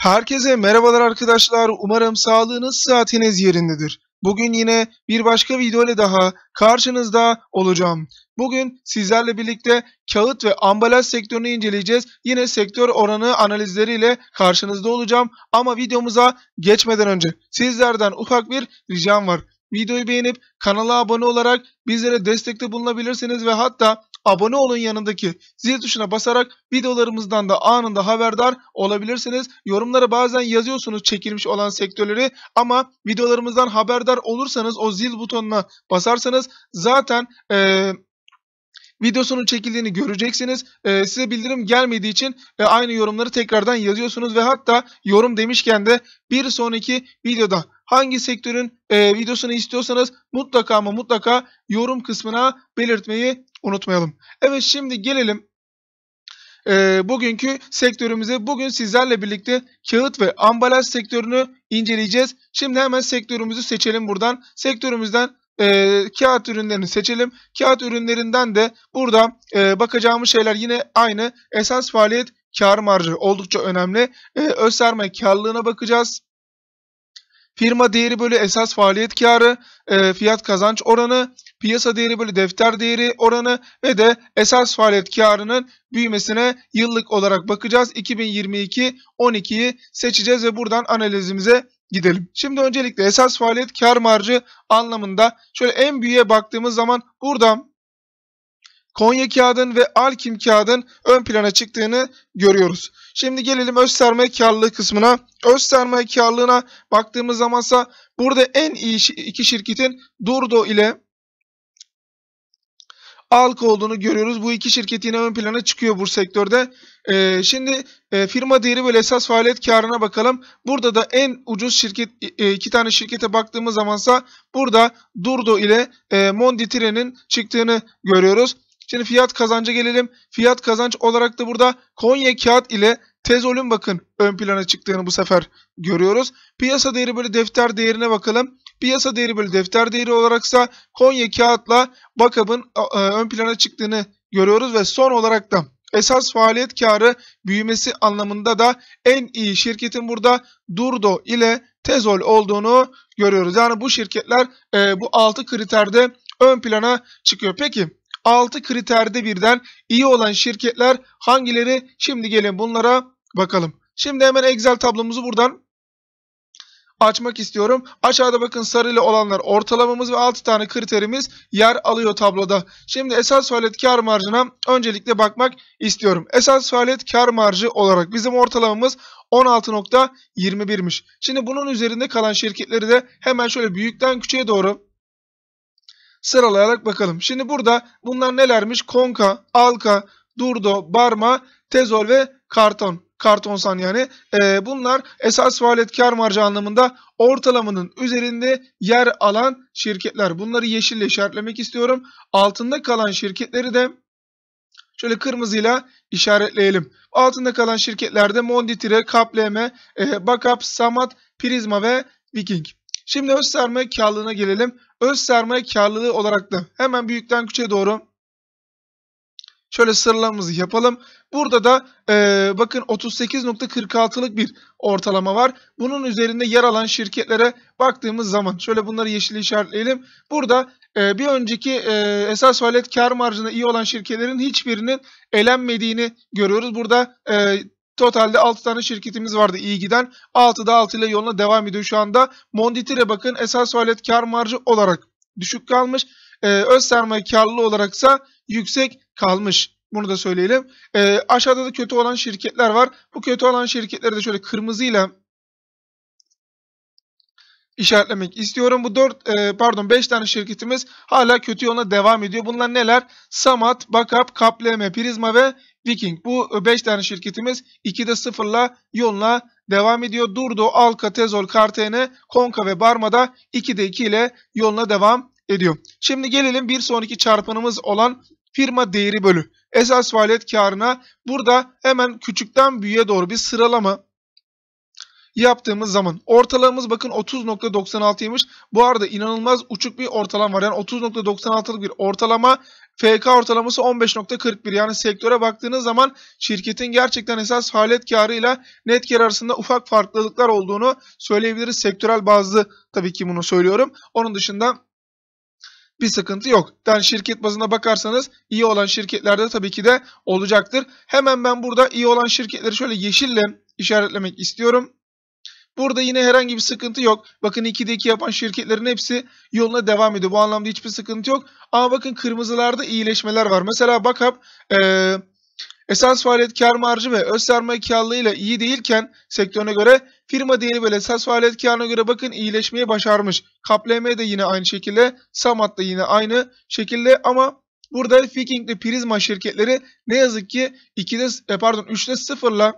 Herkese merhabalar arkadaşlar. Umarım sağlığınız, saatiniz yerindedir. Bugün yine bir başka video ile daha karşınızda olacağım. Bugün sizlerle birlikte kağıt ve ambalaj sektörünü inceleyeceğiz. Yine sektör oranı analizleriyle karşınızda olacağım. Ama videomuza geçmeden önce sizlerden ufak bir ricam var. Videoyu beğenip kanala abone olarak bizlere destekte bulunabilirsiniz ve hatta abone olun yanındaki zil tuşuna basarak videolarımızdan da anında haberdar olabilirsiniz. Yorumlara bazen yazıyorsunuz çekilmiş olan sektörleri ama videolarımızdan haberdar olursanız o zil butonuna basarsanız zaten... Ee, videosunun çekildiğini göreceksiniz. E, size bildirim gelmediği için e, aynı yorumları tekrardan yazıyorsunuz ve hatta yorum demişken de bir sonraki videoda hangi sektörün e, videosunu istiyorsanız mutlaka ama mutlaka yorum kısmına belirtmeyi unutmayalım. Evet şimdi gelelim e, bugünkü sektörümüze. Bugün sizlerle birlikte kağıt ve ambalaj sektörünü inceleyeceğiz. Şimdi hemen sektörümüzü seçelim buradan. Sektörümüzden e, kağıt ürünlerini seçelim. Kağıt ürünlerinden de burada e, bakacağımız şeyler yine aynı. Esas faaliyet kar marjı oldukça önemli. E, öz sermaye karlılığına bakacağız. Firma değeri bölü esas faaliyet karı, e, fiyat kazanç oranı, piyasa değeri bölü defter değeri oranı ve de esas faaliyet karının büyümesine yıllık olarak bakacağız. 2022 12'yi seçeceğiz ve buradan analizimize gidelim. Şimdi öncelikle esas faaliyet kar marjı anlamında şöyle en büyüğe baktığımız zaman buradan Konya kağıdın ve Alkim kağıdın ön plana çıktığını görüyoruz. Şimdi gelelim öz sermaye karlılığı kısmına. Öz sermaye karlılığına baktığımız zamansa burada en iyi iki şirketin Durdo ile Alk olduğunu görüyoruz. Bu iki şirket yine ön plana çıkıyor bu sektörde. E, şimdi e, firma değeri böyle esas faaliyet karına bakalım. Burada da en ucuz şirket e, iki tane şirkete baktığımız zamansa burada Durdo ile e, Monditre'nin çıktığını görüyoruz. Şimdi fiyat kazancı gelelim. Fiyat kazanç olarak da burada Konya Kağıt ile Tezol'ün bakın ön plana çıktığını bu sefer görüyoruz. Piyasa değeri böyle defter değerine bakalım. Piyasa değeri böyle defter değeri olaraksa Konya kağıtla Bakab'ın e, ön plana çıktığını görüyoruz ve son olarak da esas faaliyet karı büyümesi anlamında da en iyi şirketin burada Durdo ile Tezol olduğunu görüyoruz. Yani bu şirketler e, bu 6 kriterde ön plana çıkıyor. Peki 6 kriterde birden iyi olan şirketler hangileri? Şimdi gelin bunlara bakalım. Şimdi hemen Excel tablomuzu buradan açmak istiyorum. Aşağıda bakın sarıyla olanlar ortalamamız ve 6 tane kriterimiz yer alıyor tabloda. Şimdi esas faaliyet kar marjına öncelikle bakmak istiyorum. Esas faaliyet kar marjı olarak bizim ortalamamız 16.21'miş. Şimdi bunun üzerinde kalan şirketleri de hemen şöyle büyükten küçüğe doğru sıralayarak bakalım. Şimdi burada bunlar nelermiş? Konka, alka, durdo, barma, tezol ve karton. Kartonsan yani. E, bunlar esas faaliyet kar marjı anlamında ortalamanın üzerinde yer alan şirketler. Bunları yeşille işaretlemek istiyorum. Altında kalan şirketleri de Şöyle kırmızıyla işaretleyelim. Altında kalan şirketlerde Monditire, KPLM, e, Bakap, Samat, Prizma ve Viking. Şimdi öz sermaye karlılığına gelelim öz sermaye karlılığı olarak da hemen büyükten küçüğe doğru şöyle sıralamamızı yapalım. Burada da e, bakın 38.46'lık bir ortalama var. Bunun üzerinde yer alan şirketlere baktığımız zaman şöyle bunları yeşil işaretleyelim. Burada e, bir önceki e, esas faaliyet kar marjında iyi olan şirketlerin hiçbirinin elenmediğini görüyoruz. Burada e, Totalde 6 tane şirketimiz vardı iyi giden. 6 da 6 ile yoluna devam ediyor şu anda. Monditir'e bakın esas faaliyet kar marjı olarak düşük kalmış. Ee, öz sermaye karlılığı olaraksa yüksek kalmış. Bunu da söyleyelim. Ee, aşağıda da kötü olan şirketler var. Bu kötü olan şirketleri de şöyle kırmızıyla işaretlemek istiyorum. Bu 4 e, pardon 5 tane şirketimiz hala kötü yoluna devam ediyor. Bunlar neler? Samat, Bakap, Kapleme, Prizma ve Viking. Bu 5 e, tane şirketimiz 2'de 0'la yoluna devam ediyor. Durdu, Alka, Tezol, Kartene, Konka ve Barma'da 2'de 2 ile yoluna devam ediyor. Şimdi gelelim bir sonraki çarpanımız olan firma değeri bölü. Esas faaliyet karına burada hemen küçükten büyüğe doğru bir sıralama yaptığımız zaman ortalamamız bakın 30.96'ymış. Bu arada inanılmaz uçuk bir ortalama var. Yani 30.96'lık bir ortalama FK ortalaması 15.41 yani sektöre baktığınız zaman şirketin gerçekten esas faaliyet karı ile net kar arasında ufak farklılıklar olduğunu söyleyebiliriz. Sektörel bazlı tabii ki bunu söylüyorum. Onun dışında bir sıkıntı yok. Yani şirket bazına bakarsanız iyi olan şirketlerde tabii ki de olacaktır. Hemen ben burada iyi olan şirketleri şöyle yeşille işaretlemek istiyorum. Burada yine herhangi bir sıkıntı yok. Bakın 2'de 2 yapan şirketlerin hepsi yoluna devam ediyor. Bu anlamda hiçbir sıkıntı yok. Ama bakın kırmızılarda iyileşmeler var. Mesela Bakap ee, esas faaliyet kar marjı ve öz sermaye karlılığıyla iyi değilken sektörüne göre firma değeri böyle esas faaliyet karına göre bakın iyileşmeyi başarmış. KPLM de yine aynı şekilde. Samat da yine aynı şekilde ama Burada Viking ve Prisma şirketleri ne yazık ki 2'de e, pardon 3'te 0'la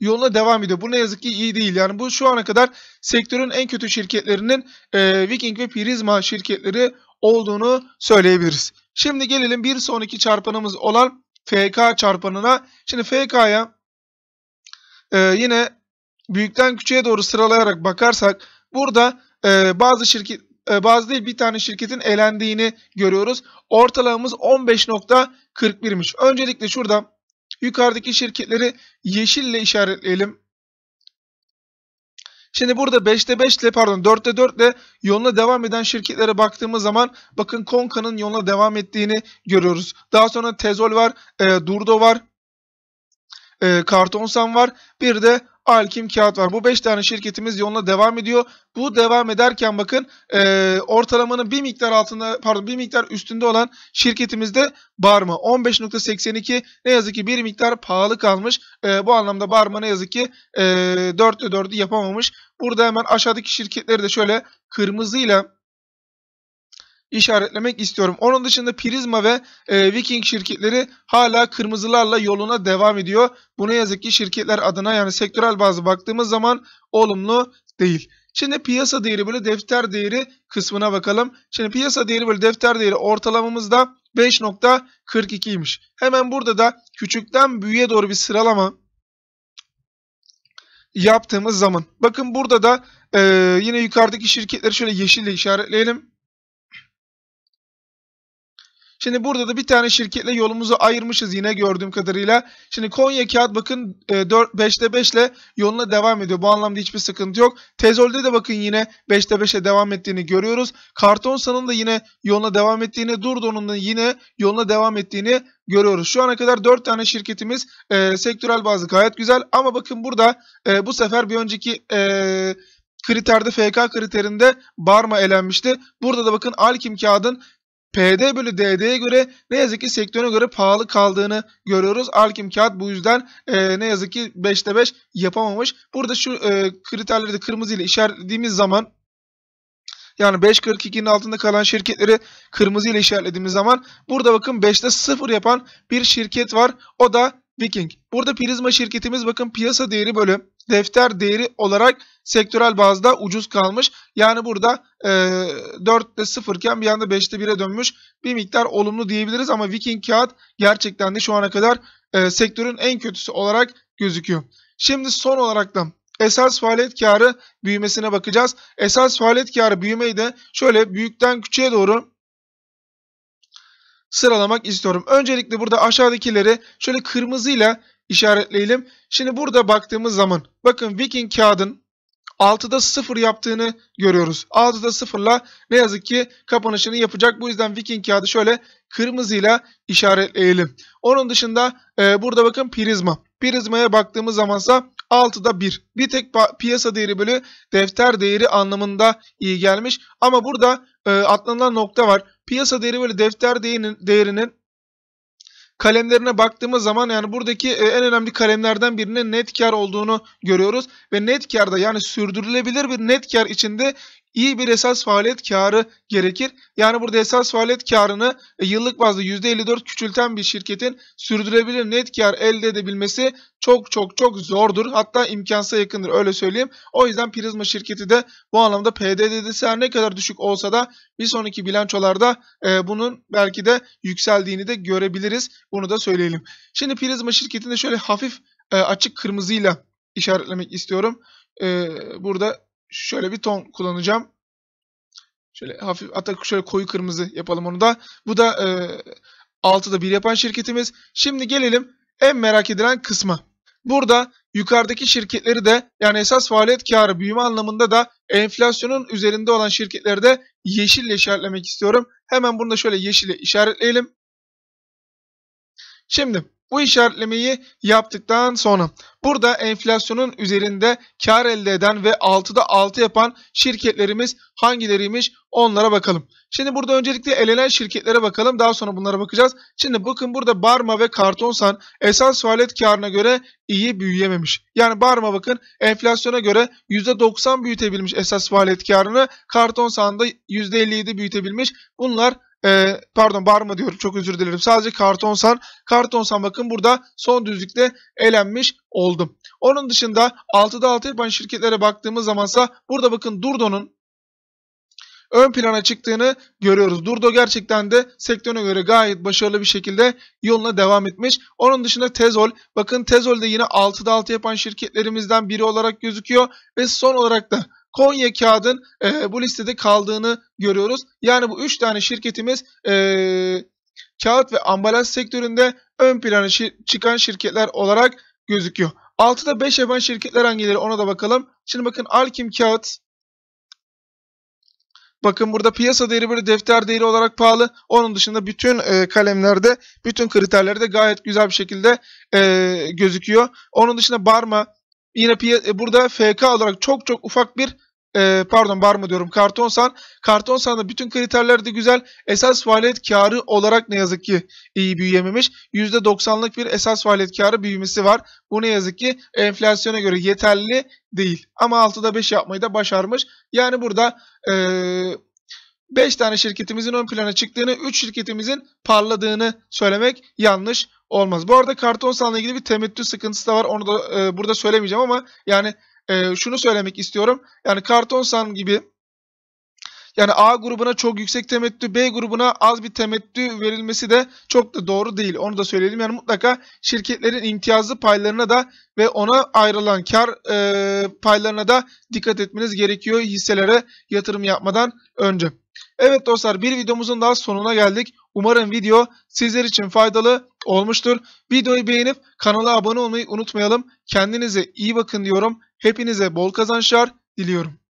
yoluna devam ediyor. Bu ne yazık ki iyi değil. Yani bu şu ana kadar sektörün en kötü şirketlerinin e, Viking ve Prizma şirketleri olduğunu söyleyebiliriz. Şimdi gelelim bir sonraki çarpanımız olan FK çarpanına. Şimdi FK'ya e, yine büyükten küçüğe doğru sıralayarak bakarsak burada e, bazı şirket e, bazı değil bir tane şirketin elendiğini görüyoruz. Ortalamamız 15.41'miş. Öncelikle şurada Yukarıdaki şirketleri yeşille işaretleyelim. Şimdi burada 5'te 5 ile pardon 4'te 4 ile yoluna devam eden şirketlere baktığımız zaman bakın Konka'nın yoluna devam ettiğini görüyoruz. Daha sonra Tezol var, e, Durdo var, e, Kartonsan var. Bir de Alkim Kağıt var. Bu 5 tane şirketimiz yoluna devam ediyor. Bu devam ederken bakın e, ortalamanın bir miktar altında pardon bir miktar üstünde olan şirketimizde Barma 15.82 ne yazık ki bir miktar pahalı kalmış. E, bu anlamda Barma ne yazık ki e, 4'te 4'ü yapamamış. Burada hemen aşağıdaki şirketleri de şöyle kırmızıyla işaretlemek istiyorum. Onun dışında Prizma ve e, Viking şirketleri hala kırmızılarla yoluna devam ediyor. Bu ne yazık ki şirketler adına yani sektörel bazı baktığımız zaman olumlu değil. Şimdi piyasa değeri böyle defter değeri kısmına bakalım. Şimdi piyasa değeri böyle defter değeri ortalamamızda 5.42'ymiş. Hemen burada da küçükten büyüğe doğru bir sıralama yaptığımız zaman. Bakın burada da e, yine yukarıdaki şirketleri şöyle yeşille işaretleyelim. Şimdi burada da bir tane şirketle yolumuzu ayırmışız yine gördüğüm kadarıyla. Şimdi Konya Kağıt bakın 4, 5'te 5 ile yoluna devam ediyor. Bu anlamda hiçbir sıkıntı yok. Tezol'de de bakın yine 5'te ile devam ettiğini görüyoruz. Kartonsan'ın da yine yoluna devam ettiğini, Durdon'un da yine yoluna devam ettiğini görüyoruz. Şu ana kadar 4 tane şirketimiz e, sektörel bazı gayet güzel. Ama bakın burada e, bu sefer bir önceki... E, kriterde FK kriterinde Barma elenmişti. Burada da bakın Alkim Kağıt'ın PD bölü DD'ye göre ne yazık ki sektöre göre pahalı kaldığını görüyoruz. Alkim Kağıt bu yüzden e, ne yazık ki 5'te 5 yapamamış. Burada şu e, kriterleri de kırmızı ile işaretlediğimiz zaman yani 5.42'nin altında kalan şirketleri kırmızı ile işaretlediğimiz zaman burada bakın 5'te 0 yapan bir şirket var. O da Viking. Burada Prizma şirketimiz bakın piyasa değeri bölü defter değeri olarak sektörel bazda ucuz kalmış. Yani burada e, 4'te 0 iken bir anda 5'te 1'e dönmüş. Bir miktar olumlu diyebiliriz ama Viking kağıt gerçekten de şu ana kadar e, sektörün en kötüsü olarak gözüküyor. Şimdi son olarak da esas faaliyet karı büyümesine bakacağız. Esas faaliyet karı büyümeyi de şöyle büyükten küçüğe doğru sıralamak istiyorum. Öncelikle burada aşağıdakileri şöyle kırmızıyla işaretleyelim. Şimdi burada baktığımız zaman bakın Viking kağıdın 6'da 0 yaptığını görüyoruz. 6'da 0'la ne yazık ki kapanışını yapacak. Bu yüzden Viking kağıdı şöyle kırmızıyla işaretleyelim. Onun dışında e, burada bakın Prizma. Prizma'ya baktığımız zamansa 6'da 1. Bir tek piyasa değeri bölü defter değeri anlamında iyi gelmiş. Ama burada e, ee, atlanılan nokta var. Piyasa değeri böyle defter değerinin, değerinin kalemlerine baktığımız zaman yani buradaki e, en önemli kalemlerden birinin net kar olduğunu görüyoruz. Ve net karda yani sürdürülebilir bir net kar içinde iyi bir esas faaliyet karı gerekir. Yani burada esas faaliyet karını e, yıllık bazda %54 küçülten bir şirketin sürdürebilir net kar elde edebilmesi çok çok çok zordur. Hatta imkansa yakındır öyle söyleyeyim. O yüzden Prizma şirketi de bu anlamda PDD'si her ne kadar düşük olsa da bir sonraki bilançolarda e, bunun belki de yükseldiğini de görebiliriz. Bunu da söyleyelim. Şimdi Prizma şirketinde şöyle hafif e, açık kırmızıyla işaretlemek istiyorum. E, burada şöyle bir ton kullanacağım. Şöyle hafif hatta şöyle koyu kırmızı yapalım onu da. Bu da e, 6'da 1 yapan şirketimiz. Şimdi gelelim en merak edilen kısma. Burada yukarıdaki şirketleri de yani esas faaliyet karı büyüme anlamında da enflasyonun üzerinde olan şirketleri de yeşille işaretlemek istiyorum. Hemen bunu da şöyle yeşile işaretleyelim. Şimdi bu işaretlemeyi yaptıktan sonra burada enflasyonun üzerinde kar elde eden ve 6'da 6 yapan şirketlerimiz hangileriymiş onlara bakalım. Şimdi burada öncelikle elenen şirketlere bakalım daha sonra bunlara bakacağız. Şimdi bakın burada Barma ve Kartonsan esas faaliyet karına göre iyi büyüyememiş. Yani Barma bakın enflasyona göre %90 büyütebilmiş esas faaliyet karını. Kartonsan da %57 büyütebilmiş. Bunlar e, pardon bağırma diyorum çok özür dilerim. Sadece Kartonsan. Kartonsan bakın burada son düzlükte elenmiş oldum. Onun dışında 6'da 6 yapan şirketlere baktığımız zamansa burada bakın Durdo'nun ön plana çıktığını görüyoruz. Durdo gerçekten de sektörüne göre gayet başarılı bir şekilde yoluna devam etmiş. Onun dışında Tezol. Bakın Tezol de yine 6'da 6 yapan şirketlerimizden biri olarak gözüküyor. Ve son olarak da Konya Kağıt'ın e, bu listede kaldığını görüyoruz. Yani bu 3 tane şirketimiz e, kağıt ve ambalaj sektöründe ön plana şir çıkan şirketler olarak gözüküyor. 6'da 5 yapan şirketler hangileri ona da bakalım. Şimdi bakın Alkim Kağıt. Bakın burada piyasa değeri böyle defter değeri olarak pahalı. Onun dışında bütün e, kalemlerde, bütün kriterlerde gayet güzel bir şekilde e, gözüküyor. Onun dışında Barma yine e, burada FK olarak çok çok ufak bir e, pardon bar mı diyorum Kartonsan. da bütün kriterler de güzel. Esas faaliyet karı olarak ne yazık ki iyi büyüyememiş. %90'lık bir esas faaliyet karı büyümesi var. Bu ne yazık ki enflasyona göre yeterli değil. Ama 6'da 5 yapmayı da başarmış. Yani burada e, 5 tane şirketimizin ön plana çıktığını, 3 şirketimizin parladığını söylemek yanlış olmaz. Bu arada Kartonsan'la ilgili bir temettü sıkıntısı da var. Onu da e, burada söylemeyeceğim ama yani e, şunu söylemek istiyorum. Yani Kartonsan gibi yani A grubuna çok yüksek temettü, B grubuna az bir temettü verilmesi de çok da doğru değil. Onu da söyleyelim. Yani mutlaka şirketlerin imtiyazlı paylarına da ve ona ayrılan kar e, paylarına da dikkat etmeniz gerekiyor hisselere yatırım yapmadan önce. Evet dostlar bir videomuzun daha sonuna geldik. Umarım video sizler için faydalı olmuştur. Videoyu beğenip kanala abone olmayı unutmayalım. Kendinize iyi bakın diyorum. Hepinize bol kazançlar diliyorum.